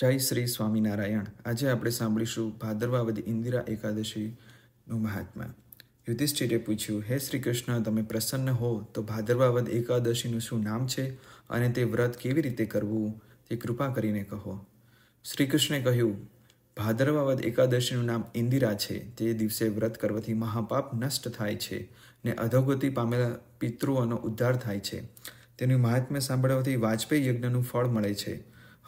જય શ્રી સ્વામિનારાયણ આજે આપણે સાંભળીશું ભાદરવાવદ ઇન્દિરા એકાદશીનું મહાત્મા યુધિષ્ઠિરે પૂછ્યું હે શ્રી કૃષ્ણ તમે પ્રસન્ન હો તો ભાદરવાવદ એકાદશીનું શું નામ છે અને તે વ્રત કેવી રીતે કરવું તે કૃપા કરીને કહો શ્રી કૃષ્ણે કહ્યું ભાદરવાવદ એકાદશીનું નામ ઇન્દિરા છે તે દિવસે વ્રત કરવાથી મહાપાપ નષ્ટ થાય છે ને અધોગતિ પામેલા પિતૃઓનો ઉદ્ધાર થાય છે તેનું મહાત્મ્ય સાંભળવાથી વાજપેયી યજ્ઞનું ફળ મળે છે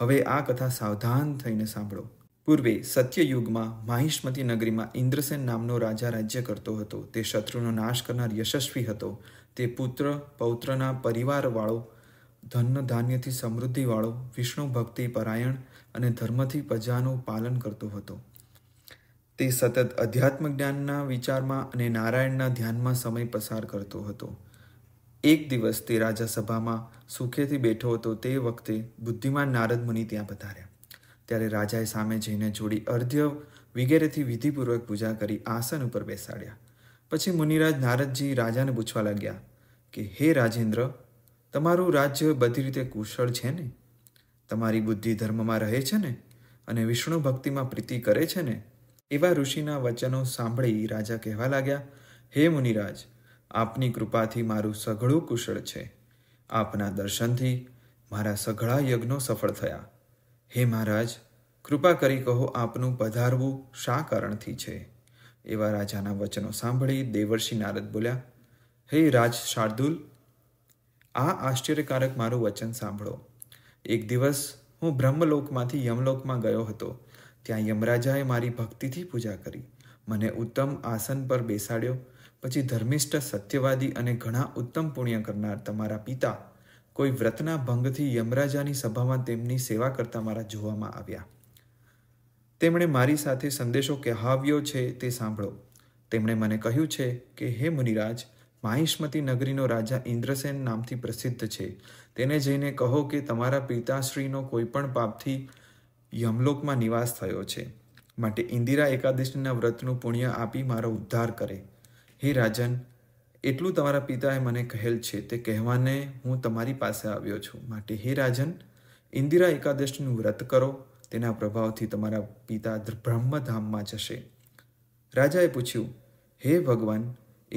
હવે આ કથા સાવધાન થઈને સાંભળો પૂર્વે સત્યયુગમાં માહિષ્મતી નગરીમાં ઇન્દ્રસેન નામનો રાજા રાજ્ય કરતો હતો તે શત્રુનો નાશ કરનાર યશસ્વી હતો તે પુત્ર પૌત્રના પરિવારવાળો ધન ધાન્યથી સમૃદ્ધિવાળો વિષ્ણુ ભક્તિ પરાયણ અને ધર્મથી પ્રજાનું પાલન કરતો હતો તે સતત અધ્યાત્મ જ્ઞાનના વિચારમાં અને નારાયણના ધ્યાનમાં સમય પસાર કરતો હતો એક દિવસ તે રાજાસભામાં સુખેથી બેઠો હતો તે વખતે બુદ્ધિમાન નારદ મુનિ ત્યાં પધાર્યા ત્યારે રાજાએ સામે જઈને જોડી અર્ધ્ય વિગેરેથી વિધિપૂર્વક પૂજા કરી આસન ઉપર બેસાડ્યા પછી મુનિરાજ નારદજી રાજાને પૂછવા લાગ્યા કે હે રાજેન્દ્ર તમારું રાજ્ય બધી રીતે કુશળ છે ને તમારી બુદ્ધિ ધર્મમાં રહે છે ને અને વિષ્ણુ ભક્તિમાં પ્રીતિ કરે છે ને એવા ઋષિના વચનો સાંભળી રાજા કહેવા લાગ્યા હે મુનિરાજ આપની કૃપાથી મારું સઘળું કુશળ છે આપના દર્શનથી મારા સઘળા યજ્ઞો સફળ થયા હે મહારાજ કૃપા કરી કહો આપનું પધારવું શા કારણથી છે એવા રાજાના વચનો સાંભળી દેવર્ષિ નારદ બોલ્યા હે રાજ શાર્દુલ આ આશ્ચર્યકારક મારું વચન સાંભળો એક દિવસ હું બ્રહ્મલોકમાંથી યમલોકમાં ગયો હતો ત્યાં યમરાજાએ મારી ભક્તિથી પૂજા કરી મને ઉત્તમ આસન પર બેસાડ્યો પછી ધર્મિષ્ઠ સત્યવાદી અને ઘણા ઉત્તમ પુણ્ય કરનાર તમારા પિતા કોઈ વ્રતના ભંગથી યમરાજાની સભામાં તેમની સેવા કરતા મારા જોવામાં આવ્યા તેમણે મારી સાથે સંદેશો કહાવ્યો છે તે સાંભળો તેમણે મને કહ્યું છે કે હે મુનિરાજ માહિષ્મતી નગરીનો રાજા ઇન્દ્રસેન નામથી પ્રસિદ્ધ છે તેને જઈને કહો કે તમારા પિતાશ્રીનો કોઈપણ પાપથી યમલોકમાં નિવાસ થયો છે માટે ઇન્દિરા એકાદશીના વ્રતનું પુણ્ય આપી મારો ઉદ્ધાર કરે હે રાજન એટલું તમારા પિતાએ મને કહેલ છે તે કહેવાને હું તમારી પાસે આવ્યો છું માટે હે રાજન ઇન્દિરા એકાદશનું વ્રત કરો તેના પ્રભાવથી તમારા પિતા બ્રહ્મધામમાં જશે રાજાએ પૂછ્યું હે ભગવાન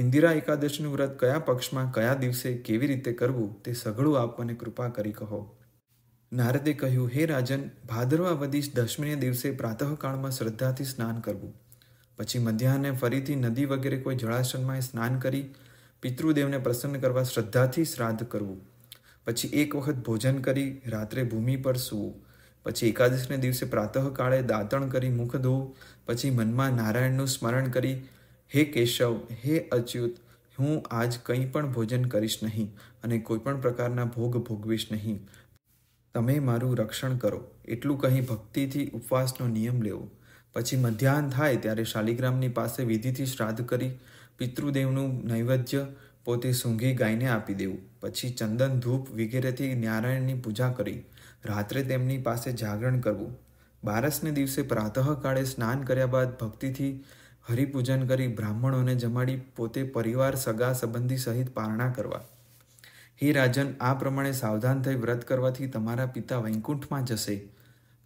ઇન્દિરા એકાદશનું વ્રત કયા પક્ષમાં કયા દિવસે કેવી રીતે કરવું તે સઘળું આપ મને કૃપા કરી કહો નારદે કહ્યું હે રાજન ભાદરવા વદીશ દશમીને દિવસે પ્રાતઃકાળમાં શ્રદ્ધાથી સ્નાન કરવું પછી મધ્યાહને ફરીથી નદી વગેરે કોઈ જળાશયમાં સ્નાન કરી પિતૃદેવને પ્રસન્ન કરવા શ્રદ્ધાથી શ્રાદ્ધ કરવું પછી એક વખત ભોજન કરી રાત્રે ભૂમિ પર સૂવું પછી એકાદશીને દિવસે પ્રાતઃકાળે દાંતણ કરી મુખ ધોવું પછી મનમાં નારાયણનું સ્મરણ કરી હે કેશવ હે અચ્યુત હું આજ કંઈ પણ ભોજન કરીશ નહીં અને કોઈપણ પ્રકારના ભોગ ભોગવીશ નહીં તમે મારું રક્ષણ કરો એટલું કહી ભક્તિથી ઉપવાસનો નિયમ લેવો પછી મધ્યાહન થાય ત્યારે શાલિગ્રામની પાસે વિધિથી શ્રાદ્ધ કરી પિતૃદેવનું નૈવેદ્ય પોતે સૂંઘી ગાયને આપી દેવું પછી ચંદન ધૂપ વગેરેથી નારાયણની પૂજા કરી રાત્રે તેમની પાસે જાગરણ કરવું બારસને દિવસે પ્રાતઃકાળે સ્નાન કર્યા બાદ ભક્તિથી હરિપૂજન કરી બ્રાહ્મણોને જમાડી પોતે પરિવાર સગા સંબંધી સહિત પારણા કરવા હે રાજન આ પ્રમાણે સાવધાન થઈ વ્રત કરવાથી તમારા પિતા વૈકુંઠમાં જશે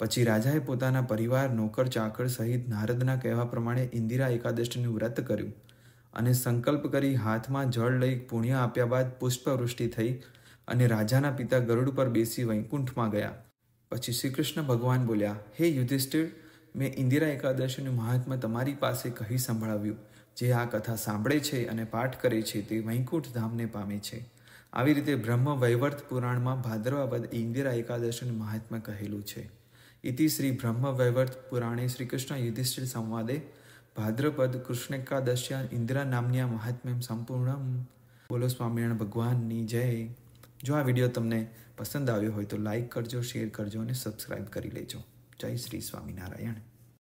પછી રાજાએ પોતાના પરિવાર નોકર ચાકર સહિત નારદના કહેવા પ્રમાણે ઇન્દિરા એકાદશીનું વ્રત કર્યું અને સંકલ્પ કરી હાથમાં જળ લઈ પુણ્ય આપ્યા બાદ પુષ્પવૃષ્ટિ થઈ અને રાજાના પિતા ગરુડ પર બેસી વૈકુંઠમાં ગયા પછી શ્રી કૃષ્ણ ભગવાન બોલ્યા હે યુધિષ્ઠિર મેં ઇન્દિરા એકાદશીનું મહાત્મા તમારી પાસે કહી સંભળાવ્યું જે આ કથા સાંભળે છે અને પાઠ કરે છે તે વૈકુંઠ ધામને પામે છે આવી રીતે બ્રહ્મ વૈવર્ત પુરાણમાં ભાદ્રવા વદ ઇન્દિરા એકાદશીનું મહાત્મા કહેલું છે इति श्री ब्रह्मवैवर्त पुराणे श्रीकृष्ण युधिष्ठिर संवादे ભાદ્રપદ કૃષ્ણ ઇન્દિરા નામની મહાત્મ્ય સંપૂર્ણ બોલો સ્વામિનારાયણ ભગવાનની જય જો આ વિડીયો તમને પસંદ આવ્યો હોય તો લાઈક કરજો શેર કરજો અને સબસ્ક્રાઈબ કરી લેજો જય શ્રી સ્વામિનારાયણ